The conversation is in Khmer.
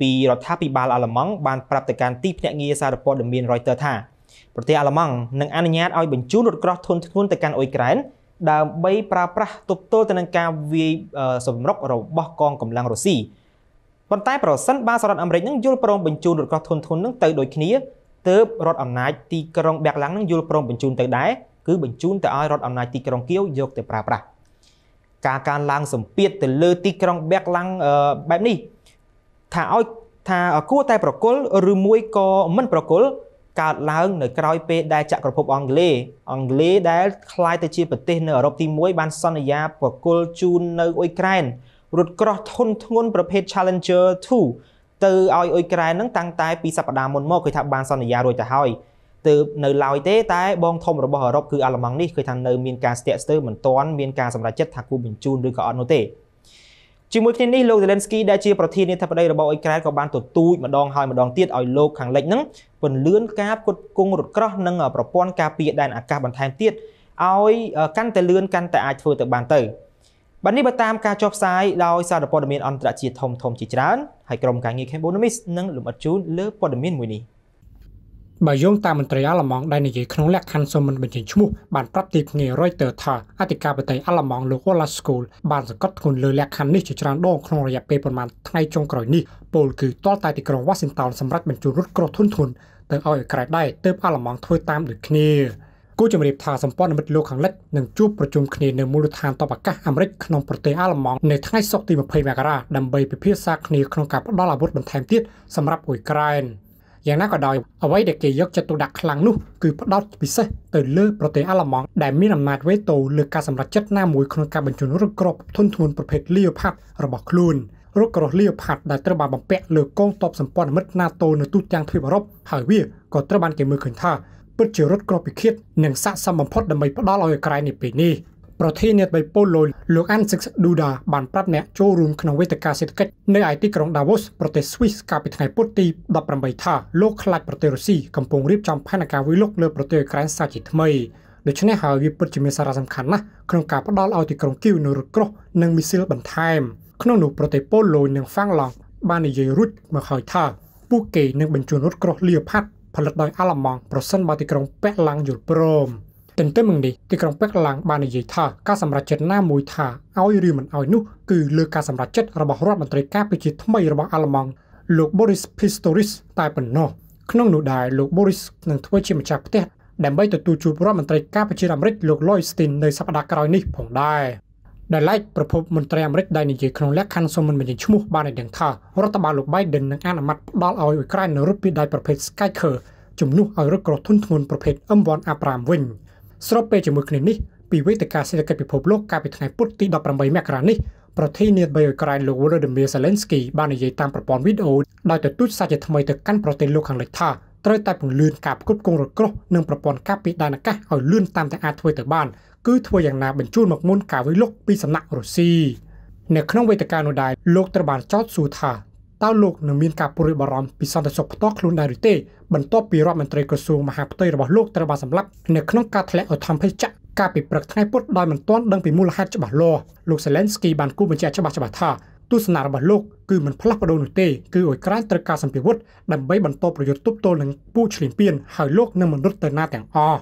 ពីរដ្ឋាភិបាលអាល្លឺម៉ង់បានប្រាប់ទៅកាន់ទីភ្នាក់ងារសារព័ត៌មាន Reuters ថាប្រទេសអាល្លឺម៉ង់នឹងអនុញ្ញាតឲ្យបញ្ជូនរថក្រោះធុនធ្ងន់ទៅកាន់អ៊ុយក្រែនដើម្បីប្រើប្រាស់ទប់ទល់ទៅនឹងការវាយសម្រុករបស់កងកម្លាំងរុស្ស៊ីប៉ុន្តែ ប្រសិនបើសហរដ្ឋអាមេរិកនឹងយល់ព្រមបញ្ជូនរថក្រោះធុនធ្ងន់នឹងទៅដូចគ្នាទើបរដ្ឋអំណាចទីក្រុងបាក់ឡាំងនឹងយល់ព្រមបញ្ជូនទៅដែរគឺបញ្ជូនទៅឲ្យរដ្ឋអំណាចទីក្រុងគៀវយកទៅប្រើប្រាស់ការកានឡើងសម្ពាធទៅលើទីក្រុងបាក់ឡាំងបែបនេះថាឲ្យថាគួរតែប្រគល់ឬមួយក៏មិនប្រគល់កើតឡើងនៅក្រោយពេលដែលចក្រភព អង់គ្លេសអង់គ្លេសដែលคล้ายទៅជាប្រទេស នៅអឺរ៉ុបទី1បានសន្យាប្រគល់ជូននៅអ៊ុយក្រែនរថក្រោះធុនធ្ងន់ប្រភេទ Challenger 2ទៅឲ្យអ៊ុយក្រែននឹងតាំងតែពីសប្តាហ៍មុនមកគេថាបានសន្យារួចទៅហើយទើបនៅឡើយទេតែបងធំរបស់អឺរ៉ុបគឺអាល្លឺម៉ង់នេះគឺថានៅមានការស្ទាក់ស្ទើរមិនទាន់មានការសម្រេចចិត្តថាគូបញ្ជូនឬក៏អត់នោះទេជាមួយគ្នានេះលោក Zelensky ដែលជាប្រធានាធិបតីរបស់អ៊ុយក្រែនក៏បានទទូចម្ដងហើយម្ដងទៀតឲ្យលោកខាងលិចហ្នឹងពន្លឿនការផ្គត់ផ្គង់រថក្រោះនិងប្រព័ន្ធការពារដែនអាកាសបន្ថែមទៀតឲ្យកាន់តែលឿនកាន់តែអាចធ្វើទៅបានទៅបាទនេះបើតាមការចុះផ្សាយដោយសារព័ត៌មានអន្តរជាតិធំធំជាច្រើនហើយក្រុមការងារ Cambonomis នឹងលំអិតជូនលើព័ត៌មានមួយនេះ។បើយោងតាមមន្ត្រីអាល្លឺម៉ង់ដែលនិយាយក្នុងលក្ខខណ្ឌសូមមិនបញ្ចេញឈ្មោះបានប្រាប់ទីភ្ងា Reuters ថាអធិការបតីអាល្លឺម៉ង់លោក Ola School បានសង្កត់ធ្ងន់លើលក្ខខណ្ឌនេះជាច្រើនដងក្នុងរយៈពេលប្រមាណថ្ងៃចុងក្រោយនេះពលគឺទាល់តែទីក្រុង Washington សម្រាប់បញ្ជូនរថគ្រោះធុនធុនទៅឲ្យអ៊ុយក្រែនដែរទើបអាល្លឺម៉ង់ធ្វើតាមដូចគ្នាគូជំរាបថាសម្ព័ន្ធមិត្តលោកខាងលិចនឹងជួបប្រជុំគ្នានៅមូលដ្ឋានតបអាកាសអាមេរិកក្នុងប្រទេសអាល្លឺម៉ង់នៅថ្ងៃសុក្រទី20មករាដើម្បីពិភាក្សាគ្នាក្នុងការផ្តល់អាវុធបន្ថែមទៀតសម្រាប់អ៊ុយក្រែន។យ៉ាងណាក៏ដោយអ្វីដែលគេយកចិត្តទុកដាក់ខ្លាំងនោះគឺផ្ដោតពិសេសទៅលើប្រទេសអាល្លឺម៉ង់ដែលមានអំណាចវេតូលើការសម្រេចចិត្តណាមួយក្នុងការបញ្ជូនរថគ្រាប់ធុនធ្ងន់ប្រភេទ Leopard របស់ខ្លួនរថគ្រាប់ Leopard ដែលត្រូវបានបំពាក់លើកងទ័ពសម្ព័ន្ធមិត្ត NATO នៅទូទាំងទ្វីបអឺរ៉ុបហើយវាក៏ត្រូវបានគេមើលឃើញថាពិតជារថគ្រាប់ពិឃាតនិងស័ក្តិសមបំផុតដើម្បីផ្ដល់ឲ្យអ៊ុយក្រែននាពេលនេះប្រធានាធិបតីប៉ូឡូលោកអាន់សិកឌូដាបានប្រាប់អ្នកចូលរួមក្នុងវេទិកាសេដ្ឋកិច្ចនៅឯទីក្រុង Davos ប្រទេសស្វីសកាលពីថ្ងៃពុធទី18ថាលោកខ្លាចប្រទេសរុស្ស៊ីកំពុងរៀបចំផែនការវាយលុកលើប្រទេសអ៊ុយក្រែនសាជាថ្មីដូច្នេះហើយវាពិតជាមានសារៈសំខាន់ណាស់ក្នុងការផ្ដល់ឲ្យទីក្រុងគីវនូវរថក្រោះនិងមីស៊ីលបន្ថែមក្នុងនោះប្រទេសប៉ូឡូនិងហ្វាំងឡង់បាននិយាយរួចមកហើយថាពួកគេនឹងបញ្ជូនរថក្រោះលីអូផាត់ផលិតដោយអាល្លឺម៉ង់ប្រសិនបើទីក្រុងប៉ែឡាំងយល់ព្រម។ទន្ទឹមនឹងនេះទីក្រុងពេកឡាំងបាននិយាយថាការសម្រេចចិត្តណាមួយថាឲ្យឬមិនឲ្យនោះគឺលើការសម្រេចចិត្តរបស់រដ្ឋមន្ត្រីការពារជាថ្មីរបស់អាល្លឺម៉ង់លោក Boris Pistorius តែប៉ុណ្ណោះក្នុងនោះដែរលោក Boris នឹងធ្វើជាម្ចាស់ផ្ទះដើម្បីទទួលជួបរដ្ឋមន្ត្រីការពារអាមេរិកលោក Lloyd Austin នៅសប្តាហ៍ក្រោយនេះផងដែរដែលឡែកប្រពន្ធមន្ត្រីអាមេរិកដែលនិយាយក្នុងលក្ខខណ្ឌសមមិនបញ្ចេញឈ្មោះបានឲ្យដឹងថារដ្ឋបាលលោក Biden នឹងអនុម័តផ្តល់ឲ្យអ៊ុយក្រែននៅរថពីដៃប្រភេទ Skyker ជំនួសឲ្យរថក្រោះធុនធ្ងន់ប្រភេទ M1A5 វិញ។ស្របពេលជាមួយគ្នានេះពីវេទិកាសេដ្ឋកិច្ចពិភពលោកកាលពីថ្ងៃពុធទី18មករានេះប្រធានាធិបតីអ៊ុយក្រែនលោក Volodymyr Zelensky បាននិយាយតាមប្រព័ន្ធវីដេអូដោយទទូចសារជាថ្មីទៅកាន់ប្រទេសលោកខាងលិចថាត្រូវតែពន្លឿនការផ្គត់ផ្គង់រថក្រោះនិងប្រព័ន្ធការពារដែនអាកាសឲ្យលឿនតាមដែលអាចធ្វើទៅបានគឺធ្វើយ៉ាងណាបញ្ជូនមកមុនការវាយលុកពីសំណាក់រុស្ស៊ីនៅក្នុងវេទិកានោះដែរលោកត្រូវបានចោទសួរថាតើលោកនឹងមានការព្រួយបារម្ភពីសន្តិសុខផ្ទាល់ខ្លួនដែរឬទេបន្ទាប់ពីរដ្ឋមន្ត្រីក្រសួងមហាផ្ទៃរបស់លោកត្រូវបានសម្លាប់នៅក្នុងការធ្លាក់ឲ្យថំភេសជ្ជៈកាលពីព្រឹកថ្ងៃពុធដោយមិនទាន់ដឹងពីមូលហេតុច្បាស់លាស់លោក Zelensky បានគូបញ្ជាក់ច្បាស់ច្បាស់ថាទស្សនៈរបស់លោកគឺមិនផ្លាស់ប្ដូរនោះទេគឺអ៊ុយក្រែនត្រូវការសម្ភារវុធដើម្បីបន្តប្រយុទ្ធទប់ទល់នឹងពូឈ្លានពានហើយលោកនឹងមនុស្សទៅណាទាំងអស់